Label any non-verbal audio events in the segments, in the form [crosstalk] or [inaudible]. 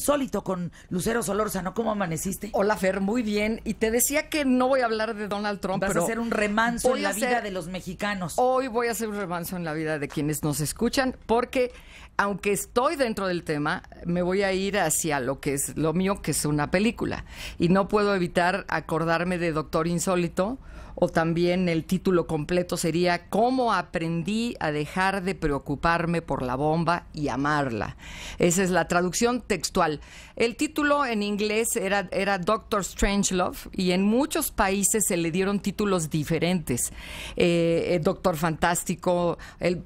insólito con Lucero Solórzano. ¿Cómo amaneciste? Hola, Fer, muy bien. Y te decía que no voy a hablar de Donald Trump, Vas pero a hacer un remanso en la vida de los mexicanos. Hoy voy a hacer un remanso en la vida de quienes nos escuchan, porque aunque estoy dentro del tema, me voy a ir hacia lo que es lo mío, que es una película. Y no puedo evitar acordarme de Doctor Insólito o también el título completo sería ¿Cómo aprendí a dejar de preocuparme por la bomba y amarla? Esa es la traducción textual. El título en inglés era, era Doctor Love y en muchos países se le dieron títulos diferentes. Eh, eh, Doctor Fantástico,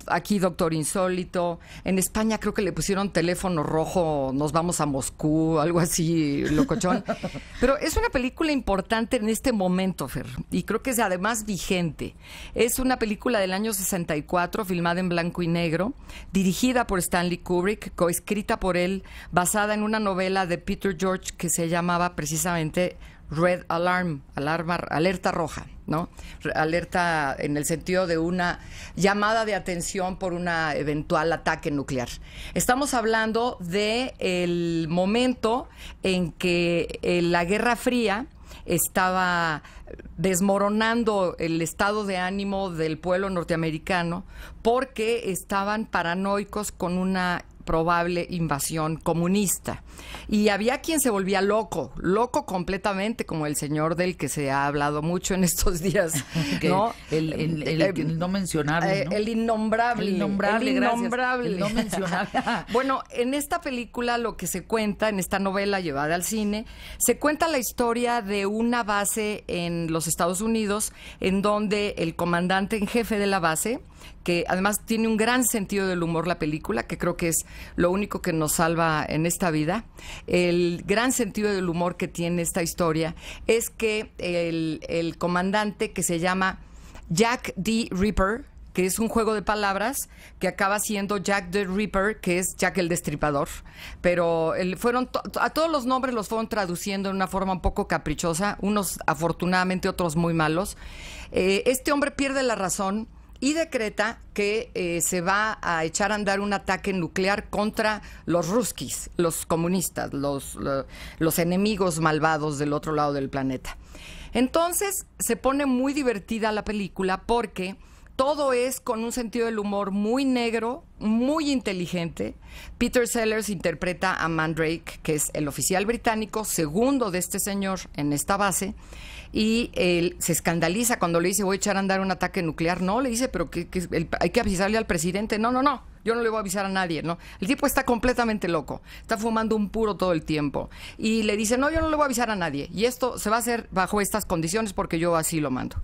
aquí Doctor Insólito. En España creo que le pusieron teléfono rojo, nos vamos a Moscú, algo así, locochón. [laughs] Pero es una película importante en este momento, Fer, y creo que además vigente. Es una película del año 64, filmada en blanco y negro, dirigida por Stanley Kubrick, coescrita por él, basada en una novela de Peter George que se llamaba precisamente Red Alarm, alarma, alerta roja, ¿no? Alerta en el sentido de una llamada de atención por un eventual ataque nuclear. Estamos hablando de momento en que eh, la Guerra Fría estaba desmoronando el estado de ánimo del pueblo norteamericano porque estaban paranoicos con una probable invasión comunista. Y había quien se volvía loco, loco completamente, como el señor del que se ha hablado mucho en estos días. [laughs] ¿no? El, el, eh, no El innombrable. El innombrable. [laughs] bueno, en esta película lo que se cuenta, en esta novela llevada al cine, se cuenta la historia de una base en los Estados Unidos en donde el comandante en jefe de la base, que además tiene un gran sentido del humor la película, que creo que es lo único que nos salva en esta vida. El gran sentido del humor que tiene esta historia es que el, comandante que se llama Jack D. Reaper, que es un juego de palabras que acaba siendo Jack the Ripper, que es Jack el Destripador. Pero fueron a todos los nombres los fueron traduciendo en una forma un poco caprichosa, unos afortunadamente, otros muy malos. Eh, este hombre pierde la razón y decreta que eh, se va a echar a andar un ataque nuclear contra los ruskis, los comunistas, los, los enemigos malvados del otro lado del planeta. Entonces se pone muy divertida la película porque todo es con un sentido del humor muy negro, muy inteligente. Peter Sellers interpreta a Mandrake, que es el oficial británico, segundo de este señor en esta base, y él se escandaliza cuando le dice voy a echar a andar un ataque nuclear. No, le dice, pero que, hay que avisarle al presidente. No, no, no yo no le voy a avisar a nadie, ¿no? El tipo está completamente loco, está fumando un puro todo el tiempo y le dice, no, yo no le voy a avisar a nadie y esto se va a hacer bajo estas condiciones porque yo así lo mando.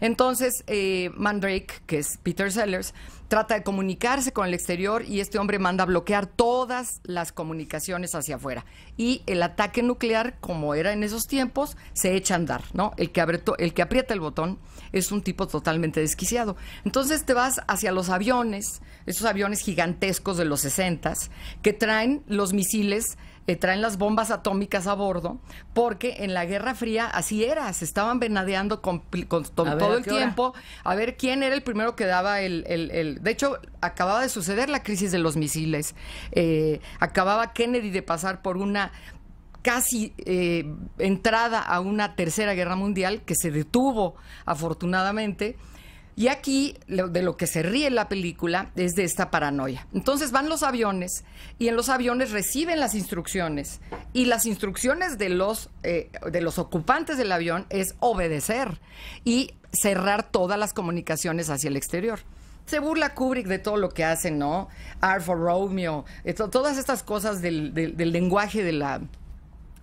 Entonces, eh, Mandrake, que es Peter Sellers, trata de comunicarse con el exterior y este hombre manda a bloquear todas las comunicaciones hacia afuera. Y el ataque nuclear, como era en esos tiempos, se echa a andar, ¿no? El que, el que aprieta el botón es un tipo totalmente desquiciado. Entonces te vas hacia los aviones, esos aviones gigantescos de los 60 que traen los misiles eh, traen las bombas atómicas a bordo, porque en la Guerra Fría así era, se estaban venadeando con, todo el tiempo a ver quién era el primero que daba el, De hecho, acababa de suceder la crisis de los misiles, eh, acababa Kennedy de pasar por una casi eh, entrada a una tercera guerra mundial que se detuvo afortunadamente y aquí de lo que se ríe la película es de esta paranoia. Entonces van los aviones y en los aviones reciben las instrucciones y las instrucciones de los, eh, de los ocupantes del avión es obedecer y cerrar todas las comunicaciones hacia el exterior se burla Kubrick de todo lo que hace, ¿no? Art for Romeo, eh, todas estas cosas del lenguaje de la,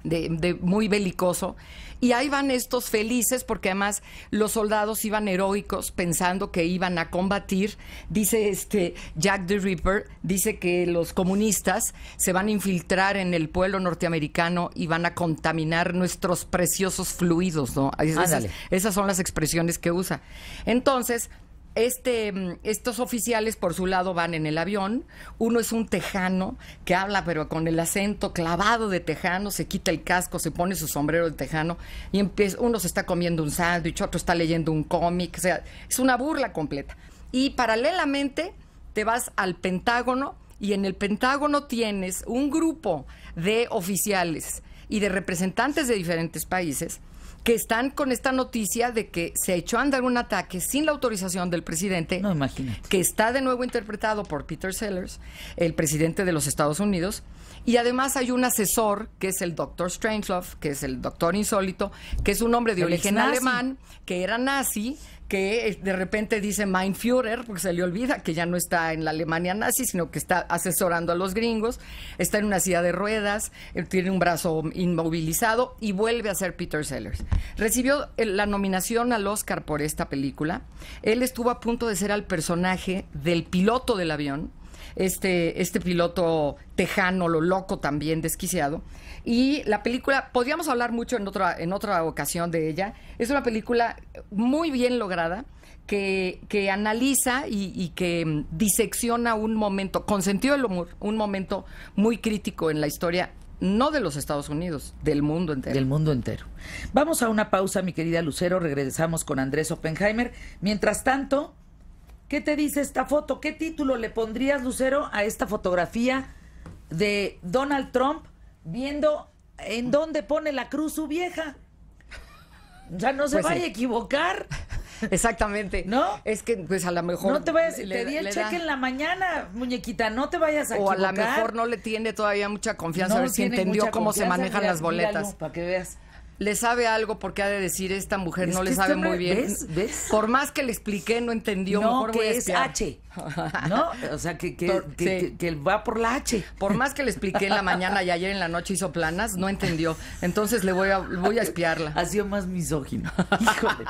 de, muy belicoso. Y ahí van estos felices, porque además los soldados iban heroicos pensando que iban a combatir. Dice este Jack the Ripper, dice que los comunistas se van a infiltrar en el pueblo norteamericano y van a contaminar nuestros preciosos fluidos, ¿no? Esas, esas son las expresiones que usa. Entonces, este, mm, estos oficiales por su lado van en el avión. Uno es un tejano que habla, pero con el acento clavado de tejano, se quita el casco, se pone su sombrero de tejano y empieza, uno se está comiendo un sándwich, otro está leyendo un cómic. O sea, es una burla completa. Y paralelamente te vas al Pentágono y en el Pentágono tienes un grupo de oficiales y de representantes de diferentes países que están con esta noticia de que se echó a andar un ataque sin la autorización del presidente. No, Que está de nuevo interpretado por Peter Sellers, el presidente de los Estados Unidos. Y además hay un asesor, que es el doctor Strangelove, que es el doctor insólito, que es un hombre de origen alemán, que era nazi, que eh, de repente dice Mein Führer, porque se le olvida que ya no está en la Alemania nazi, sino que está asesorando a los gringos, está en una silla de ruedas, eh, tiene un brazo inmovilizado y vuelve a ser Peter Sellers. Recibió eh, la nominación al Oscar por esta película. Él estuvo a punto de ser al personaje del piloto del avión este, este piloto tejano, lo loco también, desquiciado. Y la película, podríamos hablar mucho en otra, en otra ocasión de ella, es una película muy bien lograda. Que, que analiza y, que disecciona un momento, con sentido del humor, un momento muy crítico en la historia no de los Estados Unidos, del mundo entero. Del mundo entero. Vamos a una pausa, mi querida Lucero. Regresamos con Andrés Oppenheimer. Mientras tanto, ¿Qué te dice esta foto? ¿Qué título le pondrías, Lucero, a esta fotografía de Donald Trump viendo en dónde pone la cruz su vieja? O sea, no se pues vaya a equivocar. Exactamente. ¿No? Es que, pues a lo mejor. No te vayas, te di el cheque en la mañana, muñequita, no te vayas a equivocar. O a lo mejor no le tiene todavía mucha confianza a ver si entendió cómo se manejan las boletas. para que veas le sabe algo ¿Por qué ha de decir esta mujer no le sabe muy bien. ¿ves? ¿ves? Por más que le expliqué, no entendió. No, mejor que es H. [laughs] ¿No? O sea, que, que, va por la H. Por [laughs] más que le expliqué en la mañana y ayer en la noche hizo planas, no entendió. Entonces le voy a, voy a espiarla. Ha sido más misógino. [laughs] Híjole.